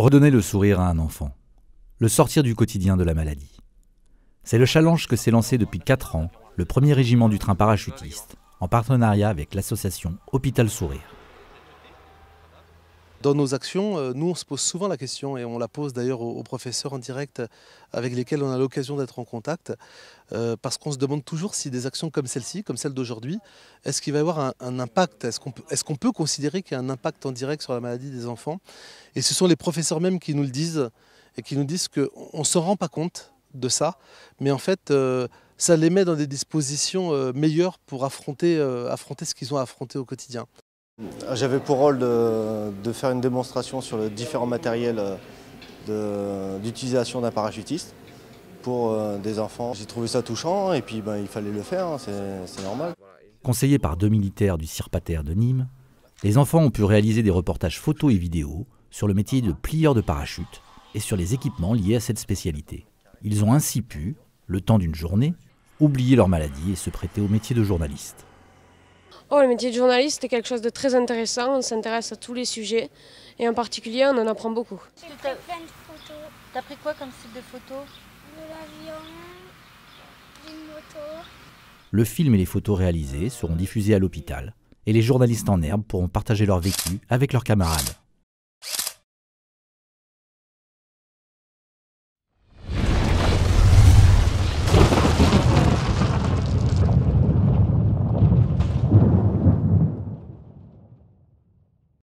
Redonner le sourire à un enfant. Le sortir du quotidien de la maladie. C'est le challenge que s'est lancé depuis 4 ans le premier régiment du train parachutiste, en partenariat avec l'association Hôpital Sourire. Dans nos actions, euh, nous, on se pose souvent la question, et on la pose d'ailleurs aux, professeurs en direct euh, avec lesquels on a l'occasion d'être en contact, euh, parce qu'on se demande toujours si des actions comme celle-ci, comme celle d'aujourd'hui, est-ce qu'il va y avoir un, impact Est-ce qu'on peut, peut considérer qu'il y a un impact en direct sur la maladie des enfants Et ce sont les professeurs même qui nous le disent, et qui nous disent qu'on ne s'en rend pas compte de ça, mais en fait... ça les met dans des dispositions meilleures pour affronter, affronter ce qu'ils ont affronté au quotidien. J'avais pour rôle de, faire une démonstration sur les différents matériels euh, d'utilisation d'un parachutiste pour euh, des enfants. J'ai trouvé ça touchant et puis ben, il fallait le faire, hein, c'est normal. Conseillés par deux militaires du Cirpater de Nîmes, les enfants ont pu réaliser des reportages photos et vidéos sur le métier de plieur de parachute et sur les équipements liés à cette spécialité. Ils ont ainsi pu, le temps d'une journée, oublier leur maladie et se prêter au métier de journaliste. Oh, le métier de journaliste, est quelque chose de très intéressant. On s'intéresse à tous les sujets et en particulier, on en apprend beaucoup. pris plein de T'as pris quoi comme de De l'avion, d'une moto. Le film et les photos réalisées seront diffusés à l'hôpital et les journalistes en herbe pourront partager leur vécu avec leurs camarades.